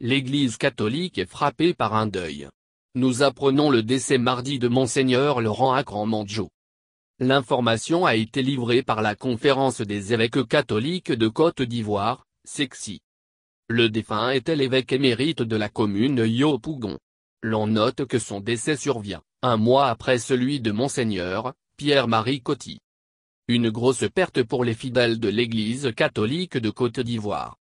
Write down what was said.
l'Église catholique est frappée par un deuil. Nous apprenons le décès mardi de Monseigneur Laurent Acran Manjo. L'information a été livrée par la conférence des évêques catholiques de Côte d'Ivoire, Sexy. Le défunt était l'évêque émérite de la commune Yopougon. L'on note que son décès survient, un mois après celui de Monseigneur, Pierre-Marie Coty. Une grosse perte pour les fidèles de l'Église catholique de Côte d'Ivoire.